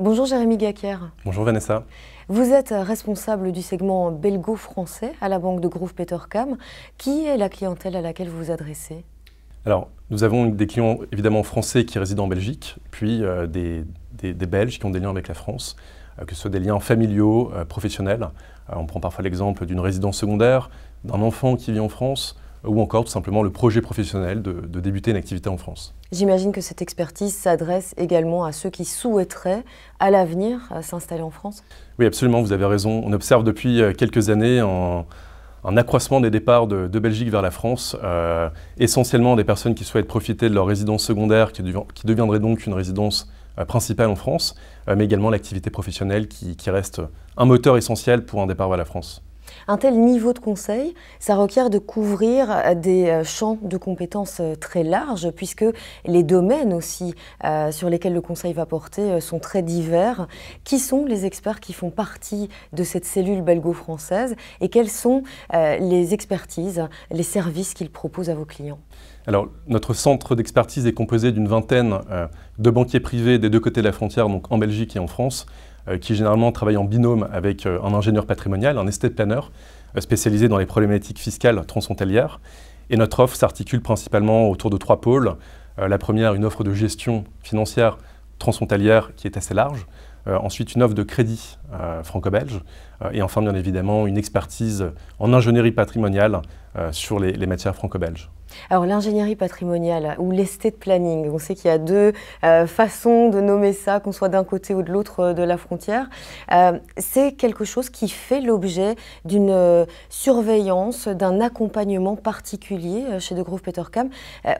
Bonjour Jérémy Gacquer. Bonjour Vanessa. Vous êtes responsable du segment belgo-français à la banque de Groove Petercam. Qui est la clientèle à laquelle vous vous adressez Alors, nous avons des clients évidemment français qui résident en Belgique, puis euh, des, Belges qui ont des liens avec la France, euh, que ce soit des liens familiaux, euh, professionnels. on prend parfois l'exemple d'une résidence secondaire, d'un enfant qui vit en France, ou encore tout simplement le projet professionnel de, débuter une activité en France. J'imagine que cette expertise s'adresse également à ceux qui souhaiteraient à l'avenir s'installer en France Oui, absolument, vous avez raison. On observe depuis euh, quelques années un accroissement des départs de, Belgique vers la France, euh, essentiellement des personnes qui souhaitent profiter de leur résidence secondaire, qui, deviendrait donc une résidence euh, principale en France, mais également l'activité professionnelle qui reste un moteur essentiel pour un départ vers la France. Un tel niveau de conseil, ça requiert de couvrir des euh, champs de compétences euh, très larges, puisque les domaines aussi euh, sur lesquels le conseil va porter sont très divers. Qui sont les experts qui font partie de cette cellule belgo-française et quelles sont les expertises, les services qu'ils proposent à vos clients alors, notre centre d'expertise est composé d'une vingtaine de banquiers privés des deux côtés de la frontière, donc en Belgique et en France, euh, qui généralement travaille en binôme avec euh, un ingénieur patrimonial, un estate planner, euh, spécialisé dans les problématiques fiscales transfrontalières. Et notre offre s'articule principalement autour de trois pôles. la première, une offre de gestion financière transfrontalière qui est assez large, euh, ensuite une offre de crédit euh, franco-belge euh, et enfin bien évidemment une expertise en ingénierie patrimoniale sur les, matières franco-belges. Alors l'ingénierie patrimoniale ou l'estate planning, on sait qu'il y a deux façons de nommer ça, qu'on soit d'un côté ou de l'autre de la frontière. c'est quelque chose qui fait l'objet d'une surveillance, d'un accompagnement particulier chez De Grove Petercam.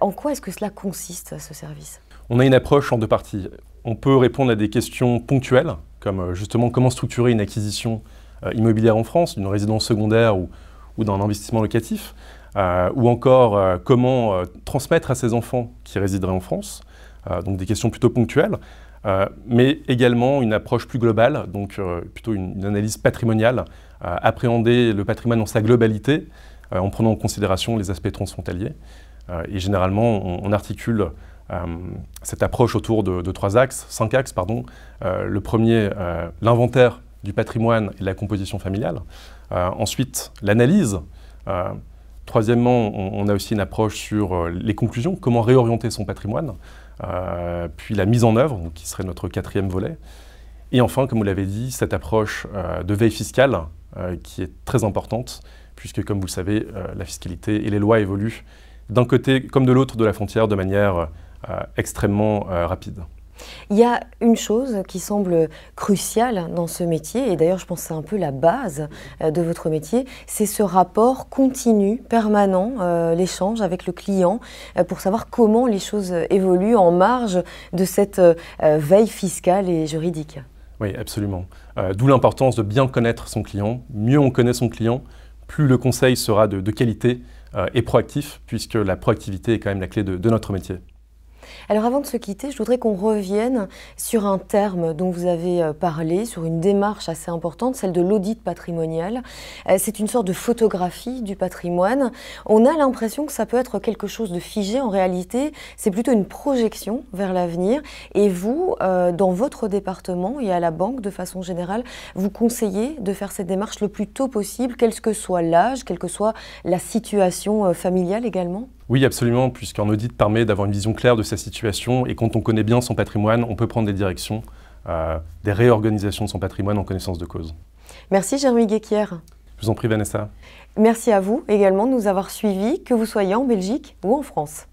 en quoi est-ce que cela consiste, ce service on a une approche en deux parties. On peut répondre à des questions ponctuelles, comme euh, justement comment structurer une acquisition euh, immobilière en France, d'une résidence secondaire ou, ou d'un investissement locatif, euh, ou encore comment transmettre à ses enfants qui résideraient en France, donc des questions plutôt ponctuelles, mais également une approche plus globale, donc plutôt une, analyse patrimoniale, appréhender le patrimoine dans sa globalité, en prenant en considération les aspects transfrontaliers. et généralement, on articule euh, cette approche autour de, trois axes, cinq axes, pardon. Euh, le premier, euh, l'inventaire du patrimoine et de la composition familiale. ensuite, l'analyse. Troisièmement, on, a aussi une approche sur les conclusions, comment réorienter son patrimoine, puis la mise en œuvre, donc qui serait notre quatrième volet. Et enfin, comme vous l'avez dit, cette approche de veille fiscale qui est très importante, puisque comme vous le savez, la fiscalité et les lois évoluent d'un côté comme de l'autre de la frontière de manière euh, extrêmement euh, rapide. Il y a une chose qui semble cruciale dans ce métier, et d'ailleurs je pense que c'est un peu la base euh, de votre métier, c'est ce rapport continu, permanent, l'échange avec le client pour savoir comment les choses évoluent en marge de cette veille fiscale et juridique. Oui, absolument. D'où l'importance de bien connaître son client. Mieux on connaît son client, plus le conseil sera de, qualité et proactif, puisque la proactivité est quand même la clé de notre métier. Alors avant de se quitter, je voudrais qu'on revienne sur un terme dont vous avez euh, parlé, sur une démarche assez importante, celle de l'audit patrimonial. Euh, c'est une sorte de photographie du patrimoine. On a l'impression que ça peut être quelque chose de figé. En réalité, c'est plutôt une projection vers l'avenir. Et vous, euh, dans votre département et à la banque de façon générale, vous conseillez de faire cette démarche le plus tôt possible, quel que soit l'âge, quelle que soit la situation familiale également oui, absolument, puisqu'un audit permet d'avoir une vision claire de sa situation et quand on connaît bien son patrimoine, on peut prendre des directions, euh, des réorganisations de son patrimoine en connaissance de cause. Merci Jérémy Guéquière. Je vous en prie Vanessa. Merci à vous également de nous avoir suivis, que vous soyez en Belgique ou en France.